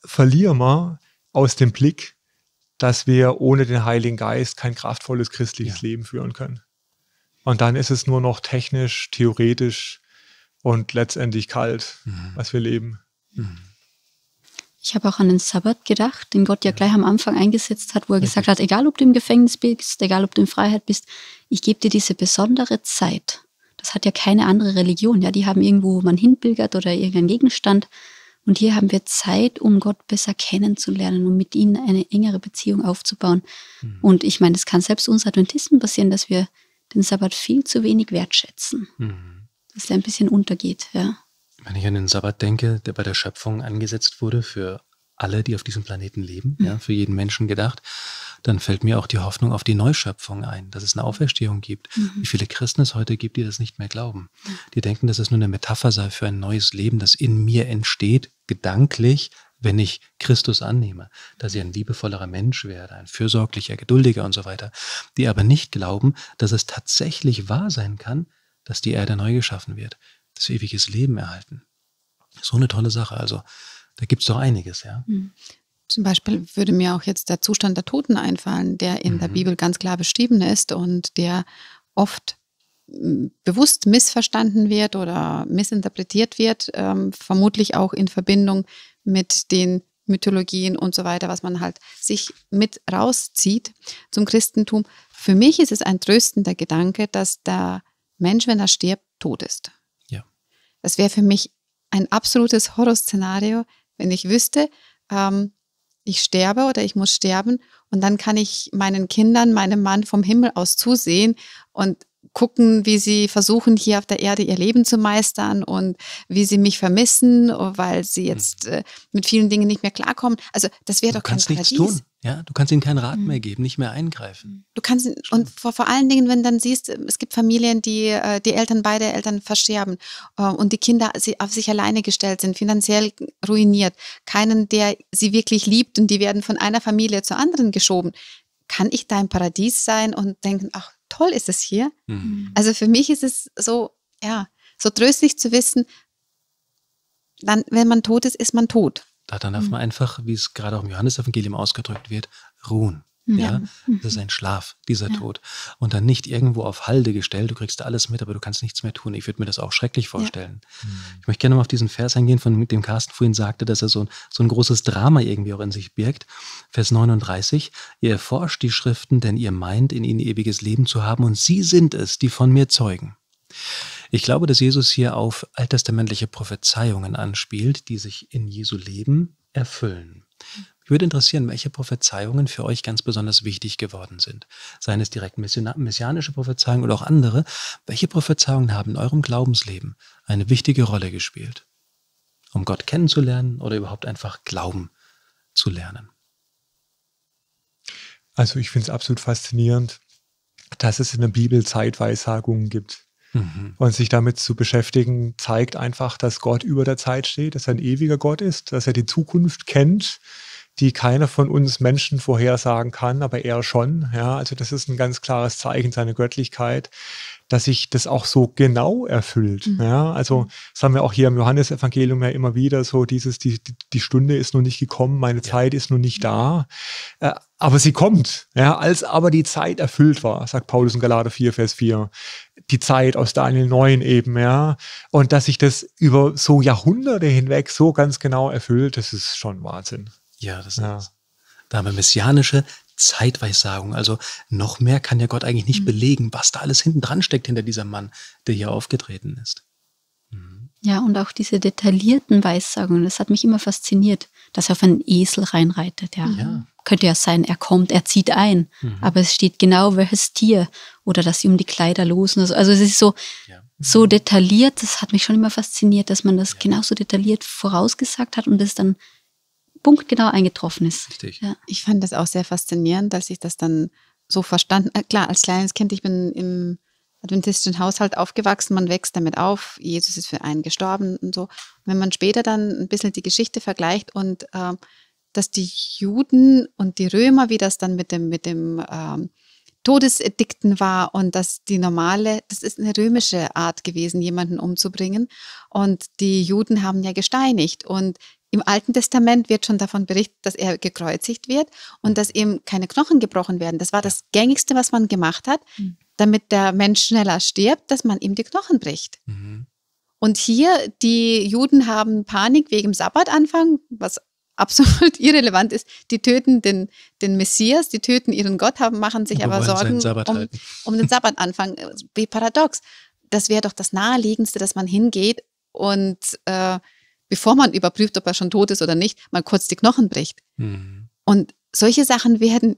verlieren wir aus dem Blick, dass wir ohne den Heiligen Geist kein kraftvolles christliches ja. Leben führen können. Und dann ist es nur noch technisch, theoretisch und letztendlich kalt, mhm. was wir leben. Mhm. Ich habe auch an den Sabbat gedacht, den Gott ja gleich am Anfang eingesetzt hat, wo er gesagt hat, egal ob du im Gefängnis bist, egal ob du in Freiheit bist, ich gebe dir diese besondere Zeit. Das hat ja keine andere Religion. Ja, die haben irgendwo, wo man hinpilgert oder irgendeinen Gegenstand. Und hier haben wir Zeit, um Gott besser kennenzulernen und um mit ihnen eine engere Beziehung aufzubauen. Mhm. Und ich meine, es kann selbst uns Adventisten passieren, dass wir den Sabbat viel zu wenig wertschätzen. Mhm. Dass der ein bisschen untergeht, ja. Wenn ich an den Sabbat denke, der bei der Schöpfung angesetzt wurde für alle, die auf diesem Planeten leben, mhm. ja, für jeden Menschen gedacht, dann fällt mir auch die Hoffnung auf die Neuschöpfung ein, dass es eine Auferstehung gibt. Mhm. Wie viele Christen es heute gibt, die das nicht mehr glauben. Die denken, dass es nur eine Metapher sei für ein neues Leben, das in mir entsteht, gedanklich, wenn ich Christus annehme, dass ich ein liebevollerer Mensch werde, ein fürsorglicher, geduldiger und so weiter, die aber nicht glauben, dass es tatsächlich wahr sein kann, dass die Erde neu geschaffen wird, das ewiges Leben erhalten. So eine tolle Sache. Also da gibt es doch einiges, ja. Mhm. Zum Beispiel würde mir auch jetzt der Zustand der Toten einfallen, der in mhm. der Bibel ganz klar beschrieben ist und der oft bewusst missverstanden wird oder missinterpretiert wird, ähm, vermutlich auch in Verbindung mit den Mythologien und so weiter, was man halt sich mit rauszieht zum Christentum. Für mich ist es ein tröstender Gedanke, dass der Mensch, wenn er stirbt, tot ist. Ja. Das wäre für mich ein absolutes Horrorszenario, wenn ich wüsste, ähm, ich sterbe oder ich muss sterben und dann kann ich meinen Kindern, meinem Mann vom Himmel aus zusehen und gucken, wie sie versuchen, hier auf der Erde ihr Leben zu meistern und wie sie mich vermissen, weil sie hm. jetzt äh, mit vielen Dingen nicht mehr klarkommen. Also das wäre doch kein Paradies. Du kannst nichts tun. Ja, du kannst ihnen keinen Rat hm. mehr geben, nicht mehr eingreifen. Hm. Du kannst Stimmt. und vor, vor allen Dingen, wenn du dann siehst, es gibt Familien, die äh, die Eltern beide Eltern versterben äh, und die Kinder auf sich alleine gestellt sind, finanziell ruiniert, keinen, der sie wirklich liebt und die werden von einer Familie zur anderen geschoben. Kann ich da im Paradies sein und denken, ach, toll ist es hier. Mhm. Also für mich ist es so, ja, so tröstlich zu wissen, dann, wenn man tot ist, ist man tot. Da, dann darf mhm. man einfach, wie es gerade auch im Johannesevangelium ausgedrückt wird, ruhen. Ja. Das ist mhm. ein Schlaf, dieser ja. Tod. Und dann nicht irgendwo auf Halde gestellt, du kriegst alles mit, aber du kannst nichts mehr tun. Ich würde mir das auch schrecklich vorstellen. Ja. Mhm. Ich möchte gerne mal auf diesen Vers eingehen, von dem Carsten vorhin sagte, dass er so, so ein großes Drama irgendwie auch in sich birgt. Vers 39, ihr erforscht die Schriften, denn ihr meint, in ihnen ewiges Leben zu haben, und sie sind es, die von mir zeugen. Ich glaube, dass Jesus hier auf alttestamentliche Prophezeiungen anspielt, die sich in Jesu Leben erfüllen. Ich würde interessieren, welche Prophezeiungen für euch ganz besonders wichtig geworden sind. Seien es direkt messianische Prophezeiungen oder auch andere. Welche Prophezeiungen haben in eurem Glaubensleben eine wichtige Rolle gespielt? Um Gott kennenzulernen oder überhaupt einfach Glauben zu lernen? Also ich finde es absolut faszinierend, dass es in der Bibel Zeitweissagungen gibt. Mhm. Und sich damit zu beschäftigen, zeigt einfach, dass Gott über der Zeit steht, dass er ein ewiger Gott ist, dass er die Zukunft kennt, die keiner von uns Menschen vorhersagen kann, aber er schon. Ja, also das ist ein ganz klares Zeichen seiner Göttlichkeit, dass sich das auch so genau erfüllt. Mhm. Ja, also mhm. das haben wir auch hier im Johannesevangelium ja immer wieder so dieses, die, die Stunde ist noch nicht gekommen, meine ja. Zeit ist noch nicht da. Äh, aber sie kommt, ja, als aber die Zeit erfüllt war, sagt Paulus in Galater 4, Vers 4. Die Zeit aus Daniel 9 eben, ja. Und dass sich das über so Jahrhunderte hinweg so ganz genau erfüllt, das ist schon Wahnsinn. Ja, das ist ja. es. Da haben wir messianische Zeitweissagung. Also noch mehr kann ja Gott eigentlich nicht mhm. belegen, was da alles hinten dran steckt hinter diesem Mann, der hier aufgetreten ist. Mhm. Ja, und auch diese detaillierten Weissagungen, das hat mich immer fasziniert, dass er auf einen Esel reinreitet. Ja. ja. Könnte ja sein, er kommt, er zieht ein, mhm. aber es steht genau welches Tier oder dass sie um die Kleider losen. Also, also es ist so, ja. so detailliert, das hat mich schon immer fasziniert, dass man das ja. genauso detailliert vorausgesagt hat und das dann punktgenau eingetroffen ist. Richtig. Ja. Ich fand das auch sehr faszinierend, dass ich das dann so verstanden. habe. Äh, klar, als kleines Kind, ich bin im adventistischen Haushalt aufgewachsen, man wächst damit auf, Jesus ist für einen gestorben und so. Und wenn man später dann ein bisschen die Geschichte vergleicht und äh, dass die Juden und die Römer, wie das dann mit dem, mit dem ähm, Todesedikten war und dass die normale, das ist eine römische Art gewesen, jemanden umzubringen. Und die Juden haben ja gesteinigt und im Alten Testament wird schon davon berichtet, dass er gekreuzigt wird und dass ihm keine Knochen gebrochen werden. Das war das gängigste, was man gemacht hat, mhm. damit der Mensch schneller stirbt, dass man ihm die Knochen bricht. Mhm. Und hier, die Juden haben Panik wegen Sabbatanfang, was absolut irrelevant ist. Die töten den, den Messias, die töten ihren Gott, haben, machen sich aber, aber Sorgen um, um, den Sabbatanfang. Wie paradox. Das wäre doch das Naheliegendste, dass man hingeht und äh, bevor man überprüft, ob er schon tot ist oder nicht, mal kurz die Knochen bricht. Mhm. Und solche Sachen werden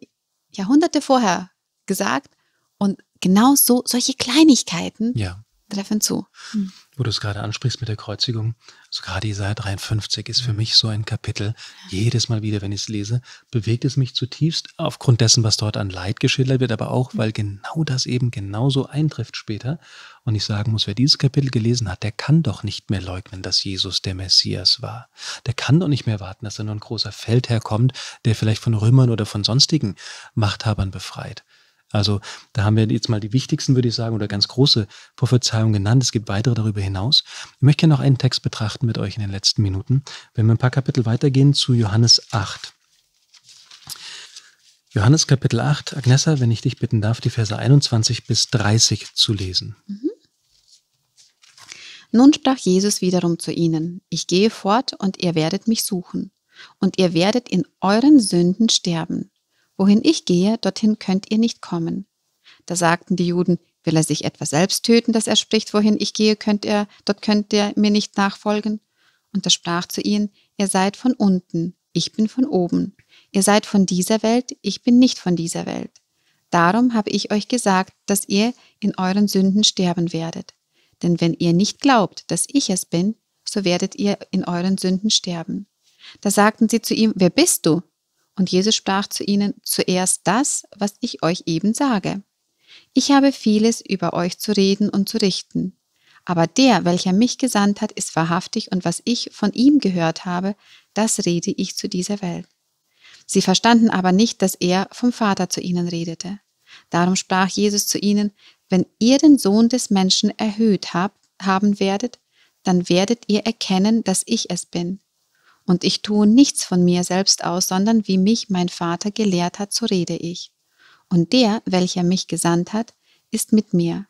Jahrhunderte vorher gesagt und genau so, solche Kleinigkeiten ja. treffen zu. Mhm. Wo du es gerade ansprichst mit der Kreuzigung, sogar also gerade Jesaja 53 ist für hm. mich so ein Kapitel. Jedes Mal wieder, wenn ich es lese, bewegt es mich zutiefst aufgrund dessen, was dort an Leid geschildert wird, aber auch, hm. weil genau das eben genauso eintrifft später und ich sagen muss, wer dieses Kapitel gelesen hat, der kann doch nicht mehr leugnen, dass Jesus der Messias war. Der kann doch nicht mehr warten, dass da nur ein großer Feldherr kommt, der vielleicht von Römern oder von sonstigen Machthabern befreit. Also da haben wir jetzt mal die wichtigsten, würde ich sagen, oder ganz große Prophezeiungen genannt. Es gibt weitere darüber hinaus. Ich möchte gerne noch einen Text betrachten mit euch in den letzten Minuten. Wenn wir ein paar Kapitel weitergehen zu Johannes 8. Johannes Kapitel 8, Agnessa, wenn ich dich bitten darf, die Verse 21 bis 30 zu lesen. Mhm. Nun sprach Jesus wiederum zu ihnen, ich gehe fort und ihr werdet mich suchen, und ihr werdet in euren Sünden sterben. Wohin ich gehe, dorthin könnt ihr nicht kommen. Da sagten die Juden, will er sich etwa selbst töten, dass er spricht, wohin ich gehe, könnt ihr, dort könnt ihr mir nicht nachfolgen. Und er sprach zu ihnen, ihr seid von unten, ich bin von oben. Ihr seid von dieser Welt, ich bin nicht von dieser Welt. Darum habe ich euch gesagt, dass ihr in euren Sünden sterben werdet. Denn wenn ihr nicht glaubt, dass ich es bin, so werdet ihr in euren Sünden sterben. Da sagten sie zu ihm, wer bist du? Und Jesus sprach zu ihnen, zuerst das, was ich euch eben sage. Ich habe vieles über euch zu reden und zu richten. Aber der, welcher mich gesandt hat, ist wahrhaftig und was ich von ihm gehört habe, das rede ich zu dieser Welt. Sie verstanden aber nicht, dass er vom Vater zu ihnen redete. Darum sprach Jesus zu ihnen, wenn ihr den Sohn des Menschen erhöht habt, haben werdet, dann werdet ihr erkennen, dass ich es bin. Und ich tue nichts von mir selbst aus, sondern wie mich mein Vater gelehrt hat, so rede ich. Und der, welcher mich gesandt hat, ist mit mir.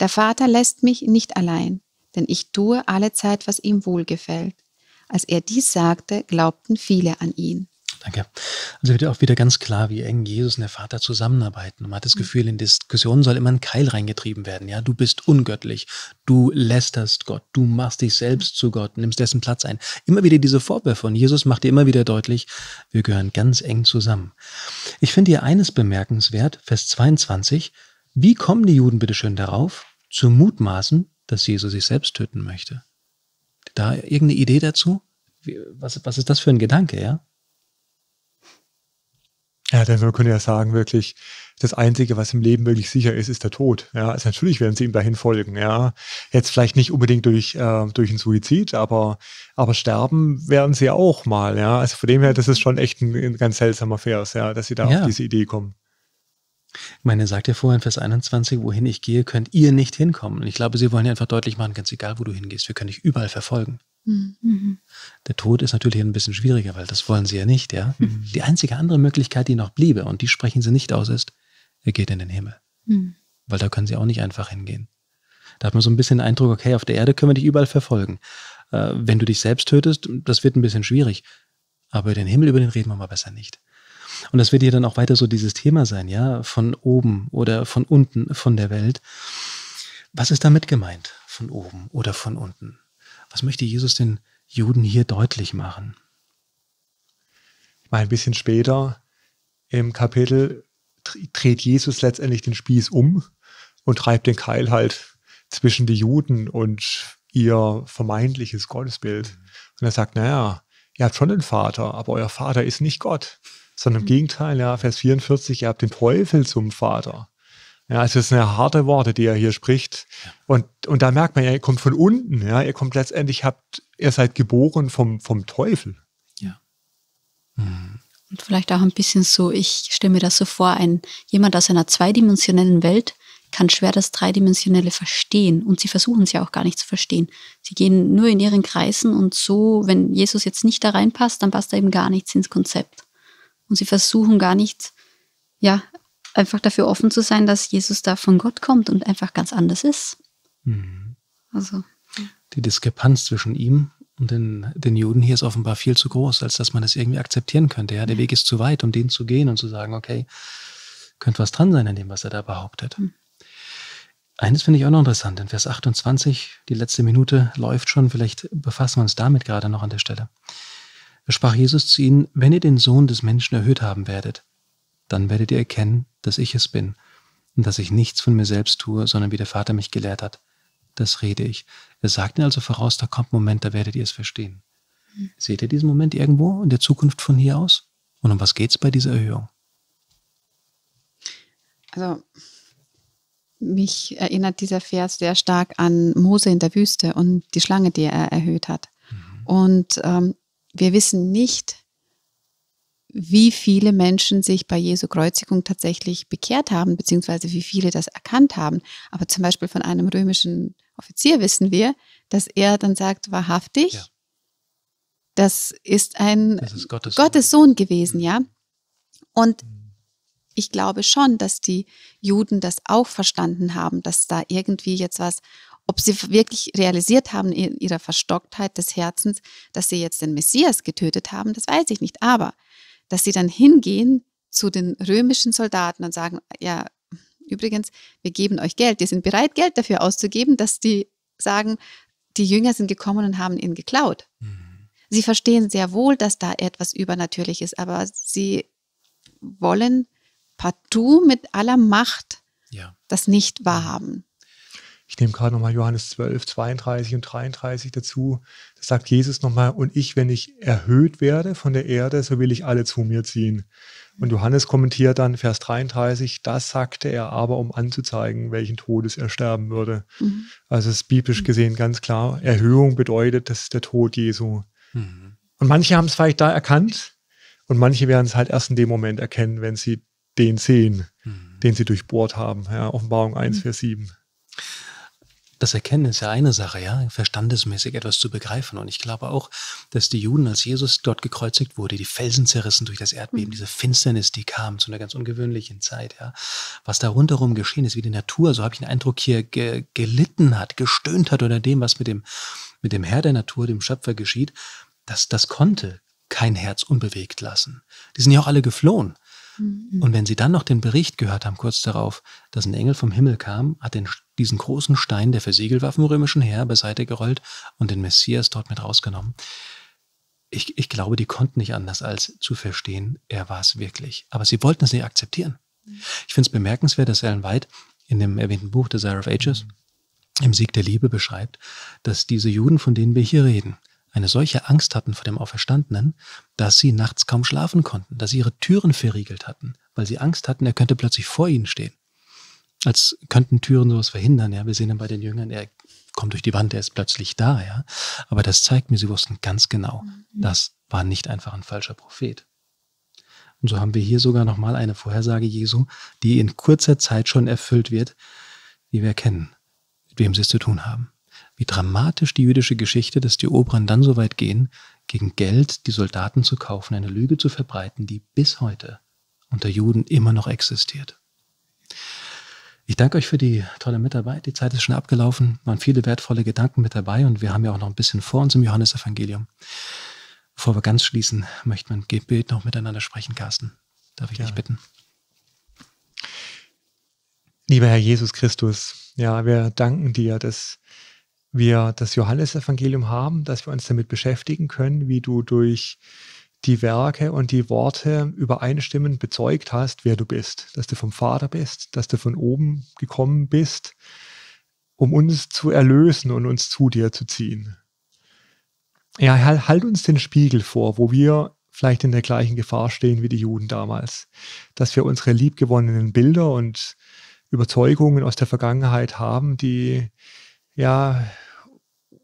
Der Vater lässt mich nicht allein, denn ich tue alle Zeit, was ihm wohlgefällt. Als er dies sagte, glaubten viele an ihn. Danke. Also wird auch wieder ganz klar, wie eng Jesus und der Vater zusammenarbeiten. Man hat das mhm. Gefühl, in Diskussionen soll immer ein Keil reingetrieben werden. Ja, du bist ungöttlich, du lästerst Gott, du machst dich selbst zu Gott, nimmst dessen Platz ein. Immer wieder diese Vorwürfe und Jesus macht dir immer wieder deutlich, wir gehören ganz eng zusammen. Ich finde hier eines bemerkenswert, Vers 22. Wie kommen die Juden bitteschön darauf, zu mutmaßen, dass Jesus sich selbst töten möchte? Da irgendeine Idee dazu? was, was ist das für ein Gedanke, ja? Ja, denn man könnte ja sagen, wirklich, das Einzige, was im Leben wirklich sicher ist, ist der Tod. Ja, also natürlich werden sie ihm dahin folgen. Ja, jetzt vielleicht nicht unbedingt durch, äh, durch einen Suizid, aber, aber sterben werden sie auch mal. Ja, also von dem her, das ist schon echt ein, ein ganz seltsamer Vers, ja, dass sie da ja. auf diese Idee kommen. Ich meine, er sagt ja vorhin, Vers 21, wohin ich gehe, könnt ihr nicht hinkommen. Und ich glaube, sie wollen ja einfach deutlich machen, ganz egal, wo du hingehst, wir können dich überall verfolgen. Mhm. Mhm. Der Tod ist natürlich ein bisschen schwieriger, weil das wollen sie ja nicht, ja. Mhm. Die einzige andere Möglichkeit, die noch bliebe, und die sprechen sie nicht aus, ist, er geht in den Himmel. Mhm. Weil da können sie auch nicht einfach hingehen. Da hat man so ein bisschen den Eindruck, okay, auf der Erde können wir dich überall verfolgen. Äh, wenn du dich selbst tötest, das wird ein bisschen schwierig. Aber den Himmel, über den reden wir mal besser nicht. Und das wird hier dann auch weiter so dieses Thema sein, ja, von oben oder von unten, von der Welt. Was ist damit gemeint, von oben oder von unten? Was möchte Jesus den Juden hier deutlich machen? ein bisschen später im Kapitel dreht Jesus letztendlich den Spieß um und treibt den Keil halt zwischen die Juden und ihr vermeintliches Gottesbild. Mhm. Und er sagt, naja, ihr habt schon einen Vater, aber euer Vater ist nicht Gott, sondern im mhm. Gegenteil, ja, Vers 44, ihr habt den Teufel zum Vater. Ja, es ist eine harte Worte, die er hier spricht. Und, und da merkt man ja, ihr kommt von unten. Ja, ihr kommt letztendlich, habt, ihr seid geboren vom, vom Teufel. Ja. Mhm. Und vielleicht auch ein bisschen so, ich stelle mir das so vor, ein, jemand aus einer zweidimensionellen Welt kann schwer das Dreidimensionelle verstehen und sie versuchen es ja auch gar nicht zu verstehen. Sie gehen nur in ihren Kreisen und so, wenn Jesus jetzt nicht da reinpasst, dann passt da eben gar nichts ins Konzept. Und sie versuchen gar nicht, ja, einfach dafür offen zu sein, dass Jesus da von Gott kommt und einfach ganz anders ist. Mhm. Also. Die Diskrepanz zwischen ihm und den, den Juden hier ist offenbar viel zu groß, als dass man das irgendwie akzeptieren könnte. Ja, der Weg ist zu weit, um den zu gehen und zu sagen, okay, könnte was dran sein an dem, was er da behauptet. Mhm. Eines finde ich auch noch interessant, in Vers 28, die letzte Minute läuft schon, vielleicht befassen wir uns damit gerade noch an der Stelle. Da sprach Jesus zu ihnen, wenn ihr den Sohn des Menschen erhöht haben werdet, dann werdet ihr erkennen, dass ich es bin und dass ich nichts von mir selbst tue, sondern wie der Vater mich gelehrt hat. Das rede ich. Er sagt ihnen also voraus, da kommt ein Moment, da werdet ihr es verstehen. Mhm. Seht ihr diesen Moment irgendwo in der Zukunft von hier aus? Und um was geht es bei dieser Erhöhung? Also mich erinnert dieser Vers sehr stark an Mose in der Wüste und die Schlange, die er erhöht hat. Mhm. Und ähm, wir wissen nicht, wie viele Menschen sich bei Jesu Kreuzigung tatsächlich bekehrt haben, beziehungsweise wie viele das erkannt haben. Aber zum Beispiel von einem römischen Offizier wissen wir, dass er dann sagt, wahrhaftig, ja. das ist ein das ist Gottes, Gottes, Sohn gewesen, mhm. ja. Und mhm. ich glaube schon, dass die Juden das auch verstanden haben, dass da irgendwie jetzt was, ob sie wirklich realisiert haben in ihrer Verstocktheit des Herzens, dass sie jetzt den Messias getötet haben, das weiß ich nicht. Aber dass sie dann hingehen zu den römischen Soldaten und sagen, ja, übrigens, wir geben euch Geld, wir sind bereit, Geld dafür auszugeben, dass die sagen, die Jünger sind gekommen und haben ihn geklaut. Mhm. Sie verstehen sehr wohl, dass da etwas übernatürlich ist, aber sie wollen partout mit aller Macht ja. das nicht wahrhaben. Ich nehme gerade nochmal Johannes 12, 32 und 33 dazu. Da sagt Jesus nochmal, und ich, wenn ich erhöht werde von der Erde, so will ich alle zu mir ziehen. Und Johannes kommentiert dann Vers 33, das sagte er aber, um anzuzeigen, welchen Todes er sterben würde. Mhm. Also es ist biblisch mhm. gesehen ganz klar, Erhöhung bedeutet, das ist der Tod Jesu. Mhm. Und manche haben es vielleicht da erkannt und manche werden es halt erst in dem Moment erkennen, wenn sie den sehen, mhm. den sie durchbohrt haben. Ja, Offenbarung 1, mhm. Vers 7 das Erkennen ist ja eine Sache, ja, verstandesmäßig etwas zu begreifen. Und ich glaube auch, dass die Juden, als Jesus dort gekreuzigt wurde, die Felsen zerrissen durch das Erdbeben, hm. diese Finsternis, die kam zu einer ganz ungewöhnlichen Zeit, ja. Was da rundherum geschehen ist, wie die Natur, so habe ich den Eindruck, hier ge gelitten hat, gestöhnt hat unter dem, was mit dem, mit dem Herr der Natur, dem Schöpfer geschieht, das, das konnte kein Herz unbewegt lassen. Die sind ja auch alle geflohen. Mhm. Und wenn sie dann noch den Bericht gehört haben, kurz darauf, dass ein Engel vom Himmel kam, hat den, diesen großen Stein, der versiegelt war vom römischen Heer, beiseite gerollt und den Messias dort mit rausgenommen. Ich, ich glaube, die konnten nicht anders als zu verstehen, er war es wirklich. Aber sie wollten es nicht akzeptieren. Mhm. Ich finde es bemerkenswert, dass Ellen White in dem erwähnten Buch Desire of Ages mhm. im Sieg der Liebe beschreibt, dass diese Juden, von denen wir hier reden, eine solche Angst hatten vor dem Auferstandenen, dass sie nachts kaum schlafen konnten, dass sie ihre Türen verriegelt hatten, weil sie Angst hatten, er könnte plötzlich vor ihnen stehen. Als könnten Türen sowas verhindern, ja. Wir sehen dann bei den Jüngern, er kommt durch die Wand, er ist plötzlich da, ja. Aber das zeigt mir, sie wussten ganz genau, mhm. das war nicht einfach ein falscher Prophet. Und so haben wir hier sogar nochmal eine Vorhersage Jesu, die in kurzer Zeit schon erfüllt wird, die wir kennen, mit wem sie es zu tun haben wie dramatisch die jüdische Geschichte, dass die Oberen dann so weit gehen, gegen Geld die Soldaten zu kaufen, eine Lüge zu verbreiten, die bis heute unter Juden immer noch existiert. Ich danke euch für die tolle Mitarbeit. Die Zeit ist schon abgelaufen, waren viele wertvolle Gedanken mit dabei und wir haben ja auch noch ein bisschen vor uns im Johannesevangelium. Bevor wir ganz schließen, möchte man Gebet noch miteinander sprechen, Carsten. Darf ich ja. dich bitten? Lieber Herr Jesus Christus, ja, wir danken dir, dass wir das Johannesevangelium haben, dass wir uns damit beschäftigen können, wie du durch die Werke und die Worte übereinstimmend bezeugt hast, wer du bist, dass du vom Vater bist, dass du von oben gekommen bist, um uns zu erlösen und uns zu dir zu ziehen. Ja, halt, uns den Spiegel vor, wo wir vielleicht in der gleichen Gefahr stehen wie die Juden damals, dass wir unsere liebgewonnenen Bilder und Überzeugungen aus der Vergangenheit haben, die ja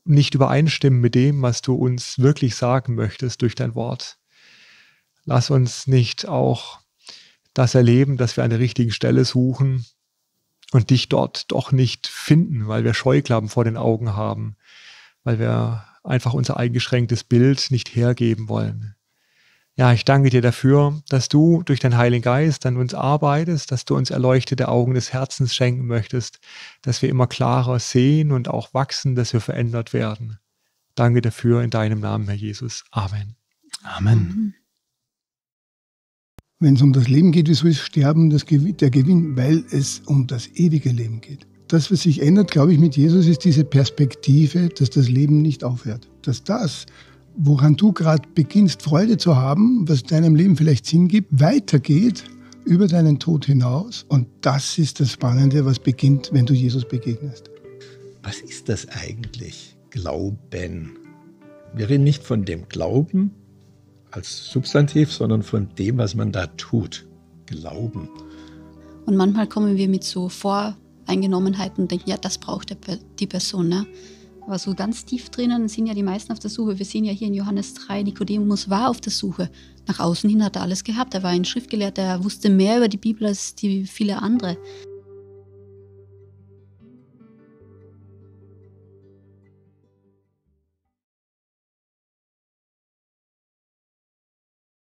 nicht übereinstimmen mit dem, was du uns wirklich sagen möchtest durch dein Wort. Lass uns nicht auch das erleben, dass wir an der richtigen Stelle suchen und dich dort doch nicht finden, weil wir Scheuklappen vor den Augen haben, weil wir einfach unser eingeschränktes Bild nicht hergeben wollen. Ja, ich danke dir dafür, dass du durch deinen Heiligen Geist an uns arbeitest, dass du uns erleuchtete Augen des Herzens schenken möchtest, dass wir immer klarer sehen und auch wachsen, dass wir verändert werden. Danke dafür in deinem Namen, Herr Jesus. Amen. Amen. Wenn es um das Leben geht, wieso ist Sterben Gewinn, der Gewinn? Weil es um das ewige Leben geht. Das, was sich ändert, glaube ich, mit Jesus, ist diese Perspektive, dass das Leben nicht aufhört. Dass das woran du gerade beginnst, Freude zu haben, was deinem Leben vielleicht Sinn gibt, weitergeht über deinen Tod hinaus. Und das ist das Spannende, was beginnt, wenn du Jesus begegnest. Was ist das eigentlich? Glauben. Wir reden nicht von dem Glauben als Substantiv, sondern von dem, was man da tut. Glauben. Und manchmal kommen wir mit so Voreingenommenheiten und denken, ja, das braucht die Person. Ne? Aber so ganz tief drinnen sind ja die meisten auf der Suche. Wir sehen ja hier in Johannes 3, Nikodemus war auf der Suche. Nach außen hin hat er alles gehabt. Er war ein Schriftgelehrter, er wusste mehr über die Bibel als die viele andere.